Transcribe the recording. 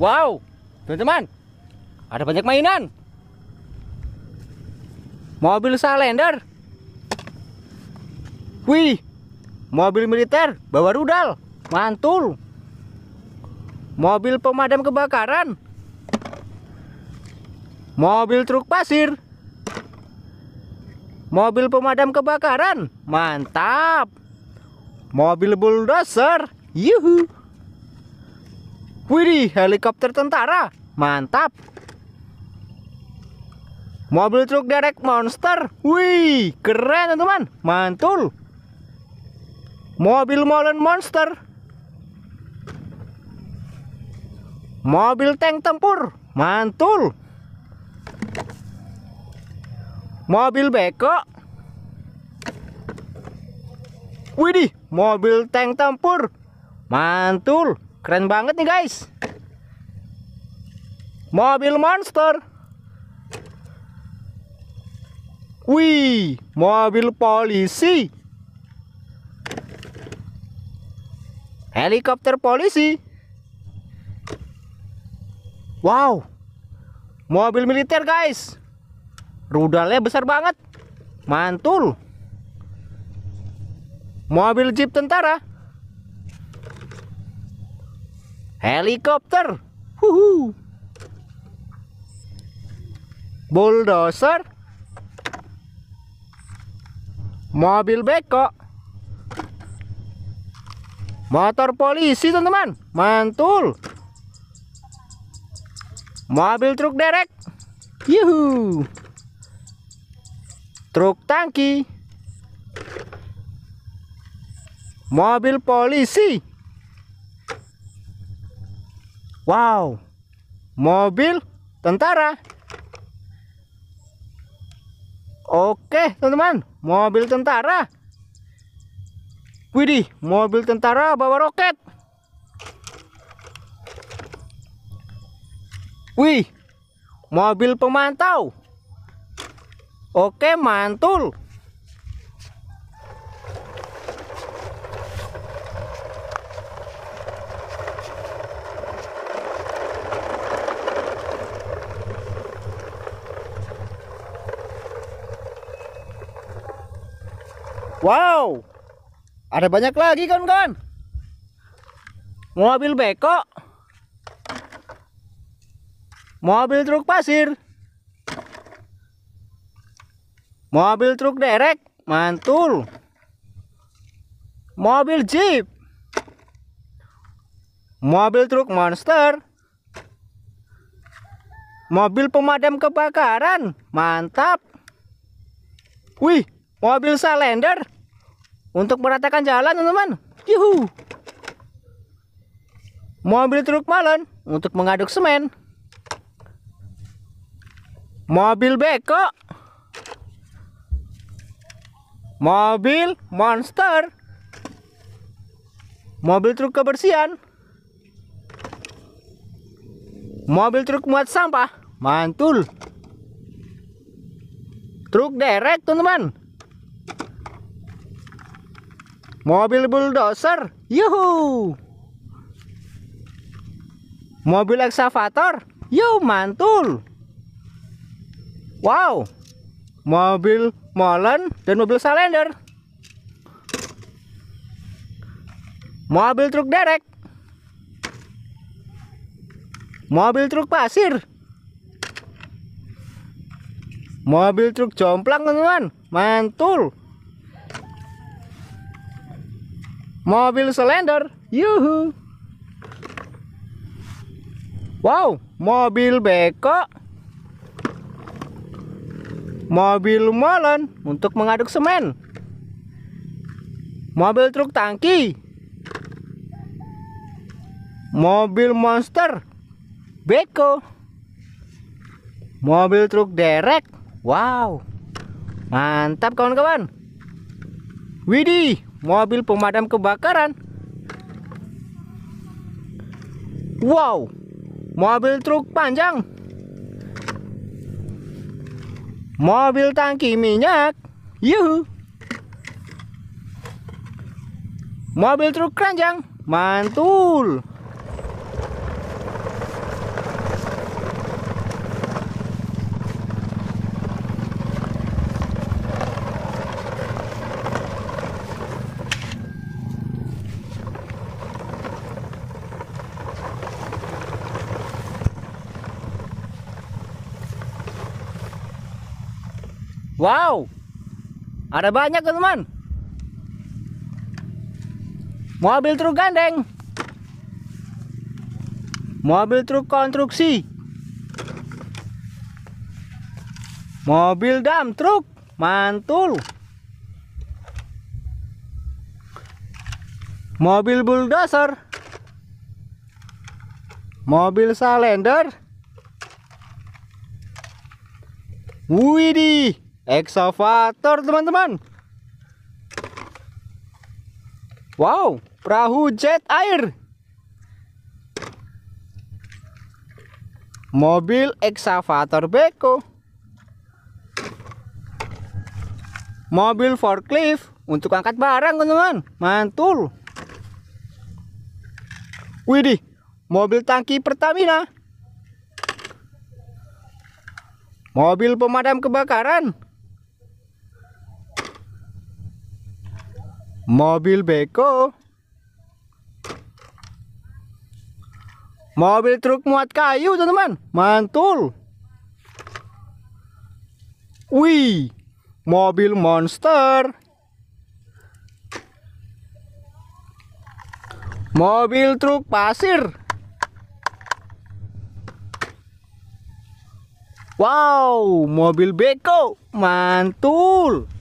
Wow, teman-teman, ada banyak mainan. Mobil salender. Wih, mobil militer bawa rudal. Mantul. Mobil pemadam kebakaran. Mobil truk pasir. Mobil pemadam kebakaran. Mantap. Mobil bulldozer. Yuhuu. Widih, helikopter tentara. Mantap. Mobil truk derek monster. Wih, keren teman-teman. Mantul. Mobil molen monster. Mobil tank tempur. Mantul. Mobil beko. Widih, mobil tank tempur. Mantul. Keren banget nih guys. Mobil monster. Wih, mobil polisi. Helikopter polisi. Wow. Mobil militer, guys. Rudalnya besar banget. Mantul. Mobil jeep tentara. helikopter, huhu, bulldozer, mobil beko, motor polisi teman-teman, mantul, mobil truk derek, yuhu, truk tangki, mobil polisi. Wow, mobil tentara. Oke, teman-teman, mobil tentara. Widih, mobil tentara bawa roket. Wih, mobil pemantau. Oke, mantul. Wow. Ada banyak lagi kan kawan Mobil beko. Mobil truk pasir. Mobil truk derek, mantul. Mobil jeep. Mobil truk monster. Mobil pemadam kebakaran, mantap. Wih, mobil salender untuk meratakan jalan teman-teman yuhu mobil truk malon untuk mengaduk semen mobil beko mobil monster mobil truk kebersihan mobil truk muat sampah mantul truk derek teman-teman Mobil bulldozer. Yuhu. Mobil eksavator. Yuh, mantul. Wow. Mobil molen dan mobil salender. Mobil truk derek. Mobil truk pasir. Mobil truk jomplang, teman-teman. Mantul. Mobil selender. Yuhu. Wow, mobil beko. Mobil molen untuk mengaduk semen. Mobil truk tangki. Mobil monster. Beko. Mobil truk derek. Wow. Mantap kawan-kawan. Widih, mobil pemadam kebakaran. Wow, mobil truk panjang, mobil tangki minyak, yuhu, mobil truk keranjang, mantul. Wow. Ada banyak teman. Mobil truk gandeng. Mobil truk konstruksi. Mobil dam truk. Mantul. Mobil bulldozer. Mobil salender. Widih. Eksavator teman-teman. Wow, perahu jet air. Mobil eksavator beko. Mobil forklift untuk angkat barang teman-teman. Mantul. Widih, mobil tangki Pertamina. Mobil pemadam kebakaran. Mobil beko. Mobil truk muat kayu, teman-teman. Mantul. Wih, mobil monster. Mobil truk pasir. Wow, mobil beko. Mantul.